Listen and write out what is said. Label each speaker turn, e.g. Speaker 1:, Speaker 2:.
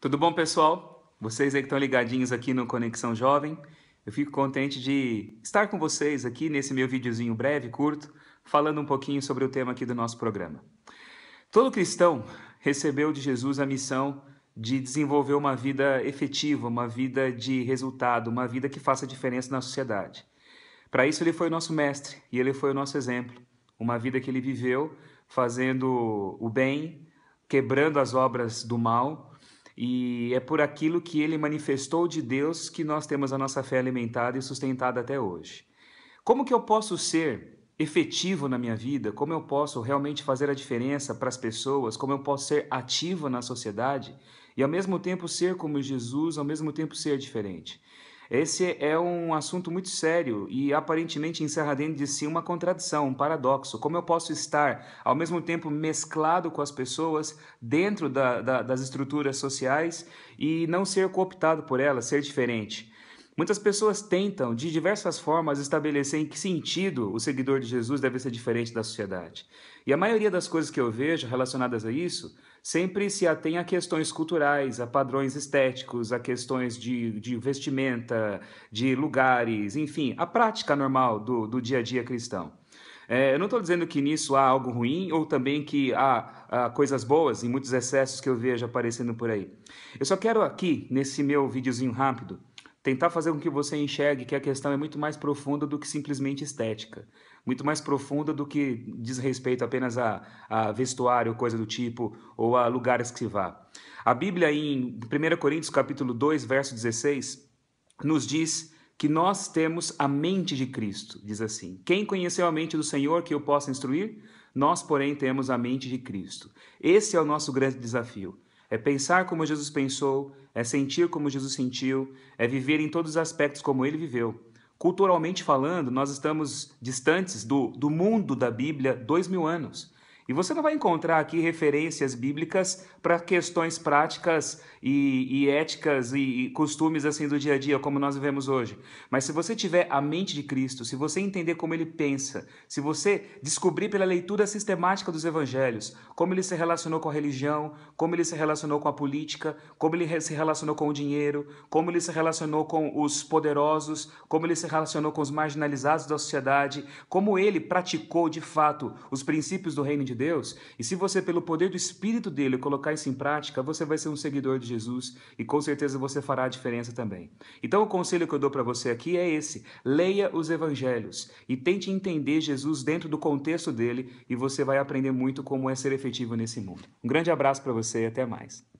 Speaker 1: Tudo bom, pessoal? Vocês aí que estão ligadinhos aqui no Conexão Jovem, eu fico contente de estar com vocês aqui nesse meu videozinho breve, curto, falando um pouquinho sobre o tema aqui do nosso programa. Todo cristão recebeu de Jesus a missão de desenvolver uma vida efetiva, uma vida de resultado, uma vida que faça diferença na sociedade. Para isso ele foi o nosso mestre e ele foi o nosso exemplo, uma vida que ele viveu fazendo o bem, quebrando as obras do mal, e é por aquilo que ele manifestou de Deus que nós temos a nossa fé alimentada e sustentada até hoje. Como que eu posso ser efetivo na minha vida? Como eu posso realmente fazer a diferença para as pessoas? Como eu posso ser ativo na sociedade e ao mesmo tempo ser como Jesus, ao mesmo tempo ser diferente? Esse é um assunto muito sério e aparentemente encerra dentro de si uma contradição, um paradoxo. Como eu posso estar ao mesmo tempo mesclado com as pessoas dentro da, da, das estruturas sociais e não ser cooptado por elas, ser diferente? Muitas pessoas tentam, de diversas formas, estabelecer em que sentido o seguidor de Jesus deve ser diferente da sociedade. E a maioria das coisas que eu vejo relacionadas a isso sempre se atém a questões culturais, a padrões estéticos, a questões de, de vestimenta, de lugares, enfim, a prática normal do, do dia a dia cristão. É, eu não estou dizendo que nisso há algo ruim ou também que há, há, coisas boas e muitos excessos que eu vejo aparecendo por aí. Eu só quero aqui, nesse meu videozinho rápido, tentar fazer com que você enxergue que a questão é muito mais profunda do que simplesmente estética, muito mais profunda do que diz respeito apenas a, a vestuário, coisa do tipo, ou a lugares que se vá. A Bíblia em 1 Coríntios capítulo 2, verso 16, nos diz que nós temos a mente de Cristo, diz assim: Quem conheceu a mente do Senhor que eu possa instruir? Nós, porém, temos a mente de Cristo. Esse é o nosso grande desafio é pensar como Jesus pensou, é sentir como Jesus sentiu, é viver em todos os aspectos como ele viveu. Culturalmente falando, nós estamos distantes do, do mundo da Bíblia dois mil anos. E você não vai encontrar aqui referências bíblicas para questões práticas e, e éticas e, e, costumes assim do dia a dia, como nós vivemos hoje. Mas se você tiver a mente de Cristo, se você entender como ele pensa, se você descobrir pela leitura sistemática dos evangelhos como ele se relacionou com a religião, como ele se relacionou com a política, como ele se relacionou com o dinheiro, como ele se relacionou com os poderosos, como ele se relacionou com os marginalizados da sociedade, como ele praticou de fato os princípios do reino de Deus, e se você, pelo poder do Espírito dele, colocar isso em prática, você vai ser um seguidor de Jesus e com certeza você fará a diferença também. Então, o conselho que eu dou para você aqui é esse: leia os evangelhos e tente entender Jesus dentro do contexto dele, e você vai aprender muito como é ser efetivo nesse mundo. Um grande abraço para você e até mais.